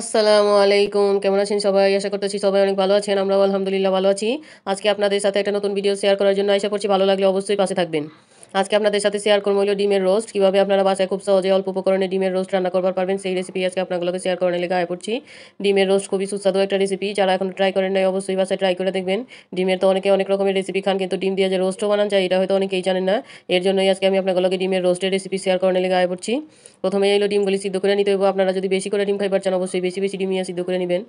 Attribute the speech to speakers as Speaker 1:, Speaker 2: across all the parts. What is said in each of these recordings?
Speaker 1: আসসালামু আলাইকুম কেমন আছেন সবাই আশা করতেছি সবাই অনেক ভালো আছেন আমরাও আলহামদুলিল্লাহ ভালো আছি আজকে আপনাদের সাথে একটা নতুন ভিডিও শেয়ার করার জন্য আশা করছি ভালো লাগলে অবশ্যই পাশে থাকবেন আজকে আপনাদের সাথে শেয়ার করবো হলো ডিমের রোস্ট কীভাবে আপনারা বাসায় খুব সহজে অল্প উপকরণে ডিমের রোস্ট রান্না করবার পারবেন সেই রেসিপি আজকে আপনাগুলোকে শেয়ার করে লেগে পড়ছি ডিমের রোস্ট খুবই সুস্বাদু একটা রেসিপি যারা এখন ট্রাই করেন নাই অবশ্যই বাসায় ট্রাই করে দেখবেন ডিমের তো অনেকে অনেক রকমের রেসিপি খান কিন্তু ডিম দিয়ে যে রোস্টও বানান যায় এটা হয়তো অনেকেই জানেন না এর জন্যই আজকে আমি আপনাগুলোকে ডিমের রোস্টের রেসিপি শেয়ার করে লেগে আয় করছি প্রথমে এলো ডিমগুলি সিদ্ধ করে নিতে হবে আপনারা যদি বেশি করে ডিম খাই পারছেন অবশ্যই বেশি বেশি ডিম সিদ্ধ করে নেবেন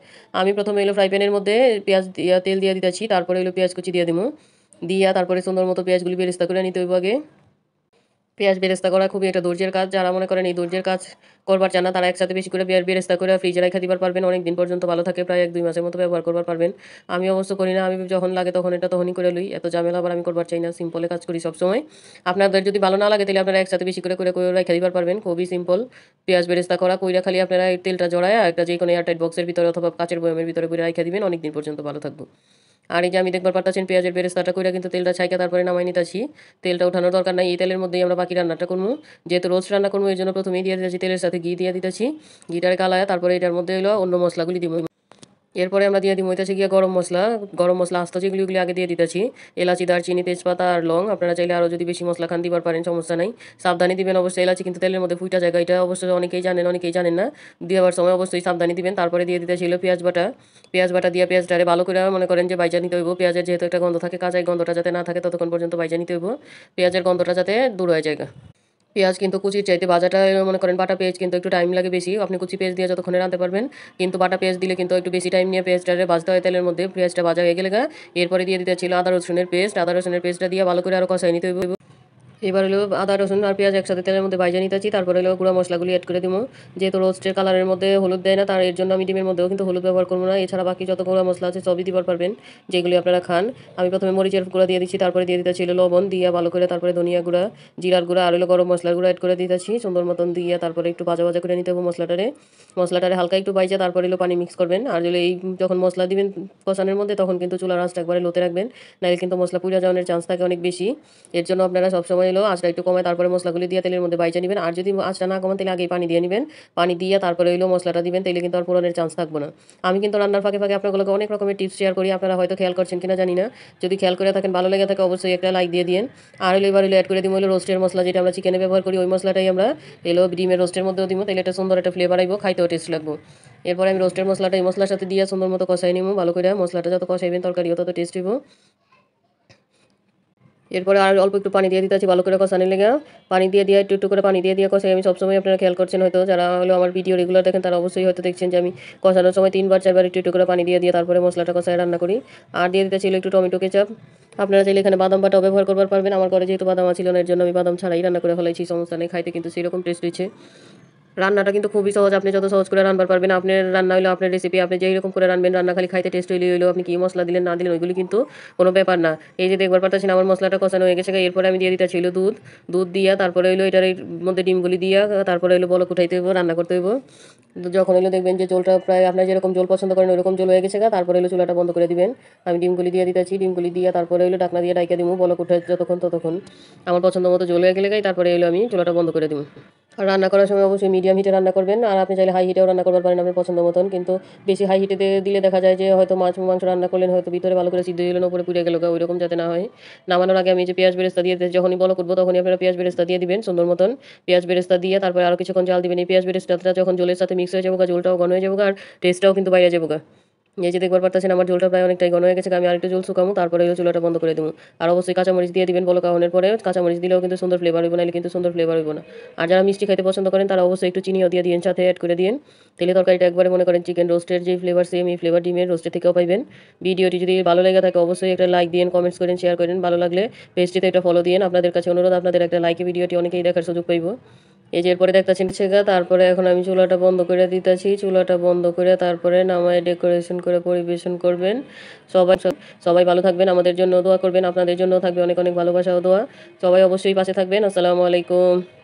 Speaker 1: আমি প্রথমে এলো ফ্রাই প্যানের মধ্যে পেঁয়াজ তেল দিয়ে দিতেছি তারপরে এলো পেঁয়াজ কুচি দিয়ে দেবো দিয়া তারপরে সুন্দর মতো পেঁয়াজগুলি বেরেস্তা করে নিতে হইব আগে পেঁয়াজ বেরেস্তা করা খুবই একটা দর্জের কাজ যারা মনে করেন এই দর্জের কাজ করবার চান না তারা একসাথে বেশি করে পেঁয়াজ বেরেস্তা করে ফ্রিজে রাখা দিবার পারবেন অনেক দিন পর্যন্ত ভালো থাকে প্রায় এক দুই মাসের মতো ব্যবহার করবার পারবেন আমি অবশ্য করি না আমি যখন লাগে তখন এটা তখনই করে লই এত ঝামেলা আবার আমি করবার চাই না সিম্পলে কাজ করি সবসময় আপনাদের যদি ভালো না লাগে তাহলে আপনারা একসাথে বেশি করে করে রেখে দিবার পারবেন খুবই সিম্পল পেঁয়াজ বেরেস্তা করা কইরা খালি আপনারা তেলটা জড়ায় একটা যে কোনো এয়ারটাইট বক্সের ভিতরে অথবা কাচের বয়ামের ভিতরে করে রেখে দিবেন অনেক দিন পর্যন্ত ভালো থাকবো আর এই যে আমি দেখবার পারতাছেন পেঁয়াজের বেরেস্তাটা কইরা কিন্তু তেলটা ছাইকা তারপরে নামাই নিতেছি তেলটা উঠানোর দরকার নাই এই তেলের মধ্যেই আমরা বাকি রান্নাটা করবো যেহেতু রোজ রান্না করবো এই জন্য প্রথমেই দিয়ে দিতেছি তেলের সাথে ঘি দিয়ে দিতেছি ঘিটার কালায় তারপরে এটার মধ্যে হলো অন্য মশলাগুলি দিব এরপরে আমরা দিয়ে দিই হইতেছে গিয়ে গরম মশলা গরম মশলা আস্ত যেগুলিগুলি আগে দিয়ে দিতেছি এলাচি দারচিনি তেজপাতা আর লং আপনারা চাইলে আরও যদি বেশি মশলা খান দিবার পারেন সমস্যা নাই সাবধানে দিবেন অবশ্যই এলাচি কিন্তু তেলের মধ্যে ফুইটা জায়গা এটা অবশ্যই অনেকেই জানেন অনেকেই জানেন না দেওয়ার সময় অবশ্যই সাবধানে দিবেন তারপরে দিয়ে দিতে ছিল পেঁয়াজ বাটা পেঁয়াজ বাটা দিয়ে পেঁয়াজটারে ভালো করে মনে করেন যে বাইজা নিতে হইব পেঁয়াজের যেহেতু একটা গন্ধ থাকে কাঁচাই গন্ধটা যাতে না থাকে ততক্ষণ পর্যন্ত বাইজা নিতে হইব পেঁয়াজের গন্ধটা যাতে দূর হয়ে যায় পেঁয়াজ কিন্তু কুচির চাইতে বাজারটা মনে করেন বাটা পেঁয়াজ কিন্তু একটু টাইম লাগে বেশি আপনি কুচি পেঁয়াজ দিয়ে যতক্ষণে রাঁধতে পারবেন কিন্তু বাটা পেঁয়াজ দিলে কিন্তু একটু বেশি টাইম নিয়ে পেঁয়াজটা ভাজতে হয় তেলের মধ্যে পেঁয়াজটা ভাজা হয়ে গেলে এরপরে দিয়ে দিতে ছিল আদা রসুনের পেস্ট আদা রসুনের পেস্টটা দিয়ে ভালো করে আরও কষাই নিতে এবার হলো আদা রসুন আর পেঁয়াজ একসাথে তেলের মধ্যে ভাইজা নিতেছি তারপরে হলো গুঁড়া মশলাগুলি অ্যাড করে দিব যেহেতু রোস্টের কালারের মধ্যে হলুদ দেয় না তার এর জন্য আমি ডিমের মধ্যেও কিন্তু হলুদ ব্যবহার করবো না এছাড়া বাকি যত গুঁড়া মশলা আছে সবই দিবার পারবেন যেগুলি আপনারা খান আমি প্রথমে মরিচের গুঁড়া দিয়ে দিচ্ছি তারপরে দিয়ে দিতেছি লবণ দিয়ে ভালো করে তারপরে ধনিয়া গুঁড়া জিরার গুঁড়া আর হলো গরম মশলার গুঁড়া অ্যাড করে দিতেছি সুন্দর মতন দিয়ে তারপরে একটু ভাজা ভাজা করে নিতে হবে মশলাটারে মশলাটারে হালকা একটু বাইজা তারপরে হলো পানি মিক্স করবেন আর হলো এই যখন মশলা দিবেন কষানোর মধ্যে তখন কিন্তু চুলার আঁচটা একবারে লোতে রাখবেন নাহলে কিন্তু মশলা পুজা যাওয়ার চান্স থাকে অনেক বেশি এর জন্য আপনারা সবসময় এলো আঁচটা একটু কমে তারপরে মশলাগুলি দিয়ে তেলের মধ্যে বাইচে নেবেন আর যদি আঁচটা না কমান তাহলে আগেই পানি দিয়ে নেবেন পানি দিয়ে তারপরে এলো মশলাটা দিবেন তাহলে কিন্তু আর পুরনের চান্স থাকবো না আমি কিন্তু রান্নার ফাঁকে ফাঁকে আপনাগুলোকে অনেক রকমের টিপস শেয়ার করি আপনারা হয়তো খেয়াল করছেন কিনা জানি না যদি খেয়াল করে থাকেন ভালো লেগে থাকে অবশ্যই একটা লাইক দিয়ে দিন আর হলো এবার হলো অ্যাড করে দিব হলো রোস্টের মশলা যেটা আমরা চিকেনে ব্যবহার করি ওই মশলাটাই আমরা এলো ডিমের রোস্টের মধ্যেও দিব তাহলে এটা সুন্দর একটা ফ্লেভার আইব খাইতেও টেস্ট লাগবো এরপরে আমি রোস্টের মশলাটা এই মশলার সাথে দিয়ে সুন্দর মতো কষাই নিব ভালো করে মশলাটা যত কষাইবেন তরকারিও তত টেস্ট হইব এরপরে আর অল্প একটু পানি দিয়ে দিতে আছি ভালো করে কষানি লেগে পানি দিয়ে দিয়ে একটু একটু করে পানি দিয়ে দিয়ে কষাই আমি সবসময় আপনারা খেয়াল করছেন হয়তো যারা হলো আমার ভিডিও রেগুলার দেখেন তারা অবশ্যই হয়তো দেখছেন যে আমি কষানোর সময় তিনবার চারবার একটু একটু করে পানি দিয়ে দিয়ে তারপরে মশলাটা কষায় রান্না করি আর দিয়ে দিতে ছিল একটু টমেটো কেচাপ আপনারা চাইলে এখানে বাদাম বাটাও ব্যবহার করবার পারবেন আমার ঘরে যেহেতু বাদাম ছিল না এর জন্য আমি বাদাম ছাড়াই রান্না করে ফেলাইছি সমস্যা নেই খাইতে কিন্তু সেরকম টেস্ট হয়েছে রান্নাটা কিন্তু খুবই সহজ আপনি যত সহজ করে রান্নার পারবেন আপনি রান্না হলো আপনার রেসিপি আপনি যেই রকম করে রান্নবেন রান্না খালি খাইতে টেস্ট হইলে হইলো আপনি কি মশলা দিলেন না দিলেন ওইগুলি কিন্তু কোনো ব্যাপার না এই যে দেখবার পারতেছেন আমার মশলাটা কষানো হয়ে গেছে এরপরে আমি দিয়ে দিতে ছিল দুধ দুধ দিয়া তারপরে হইলো এটার মধ্যে ডিমগুলি দিয়া তারপরে হইলো বলক উঠাইতে হইব রান্না করতে হইব যখন এলো দেখবেন যে জলটা প্রায় আপনার যেরকম জল পছন্দ করেন ওরকম জল হয়ে গেছে গা তারপরে এলো চুলাটা বন্ধ করে দিবেন আমি ডিমগুলি দিয়ে দিতেছি ডিমগুলি দিয়ে তারপরে এলো ডাকনা দিয়ে ডাইকা দিবো বলো উঠে যতক্ষণ ততক্ষণ আমার পছন্দ মতো জল হয়ে গেলে গাই তারপরে এলো আমি চুলাটা বন্ধ করে দিব আর রান্না করার সময় অবশ্যই মিডিয়াম হিটে রান্না করবেন আর আপনি চাইলে হাই হিটেও রান্না করবার পারেন আপনার পছন্দ মতন কিন্তু বেশি হাই হিটে দিলে দেখা যায় যে হয়তো মাছ মাংস রান্না করলেন হয়তো ভিতরে ভালো করে সিদ্ধ দিলেন ওপরে পুড়ে গেল ওই রকম যাতে না হয় নামানোর আগে আমি যে পেঁয়াজ বেরেস্তা দিয়ে যখনই বলো করবো তখনই আপনারা পেঁয়াজ বেরেস্তা দিয়ে দিবেন সুন্দর মতন পেঁয়াজ বেরেস্তা দিয়ে তারপরে আরও কিছুক্ষণ জাল দিবেন এই পেঁয়াজ বেরেস্তাটা যখন জলের সাথে মিক্স হয়ে যাবো ঝোলটাও ঘন হয়ে যাবো আর টেস্টটাও কিন্তু বাইরে যাবো এই যে দেখবার পারতেছেন আমার ঝোলটা প্রায় অনেকটাই ঘন হয়ে গেছে আমি আরেকটু জল শুকামো তারপরে চুলাটা বন্ধ করে দেবো আর অবশ্যই কাঁচামরিচ দিয়ে দিবেন বলো কাহনের পরে কাঁচামরিচ দিলেও কিন্তু সুন্দর ফ্লেভার হইব না কিন্তু সুন্দর ফ্লেভার হইব না আর যারা মিষ্টি খেতে পছন্দ করেন তারা অবশ্যই একটু চিনিও দিয়ে দিন সাথে অ্যাড করে দিন তেলে তরকারিটা একবারে মনে করেন চিকেন রোস্টের যে ফ্লেভার সেম এই ফ্লেভার ডিমের রোস্টের থেকেও পাইবেন ভিডিওটি যদি ভালো লেগে থাকে অবশ্যই একটা লাইক দিন কমেন্টস করেন শেয়ার করেন ভালো লাগলে পেজটিতে একটা ফলো দিন আপনাদের কাছে অনুরোধ আপনাদের একটা লাইকে ভিডিওটি অনেকেই দেখার সুযোগ পাইব এই যে এরপরে দেখতেছি ছেঁকা তারপরে এখন আমি চুলাটা বন্ধ করে দিতেছি চুলাটা বন্ধ করে তারপরে নামায় ডেকোরেশন করে পরিবেশন করবেন সবাই সবাই ভালো থাকবেন আমাদের জন্য দোয়া করবেন আপনাদের জন্য থাকবে অনেক অনেক ভালোবাসা ও দোয়া সবাই অবশ্যই পাশে থাকবেন আসসালামু আলাইকুম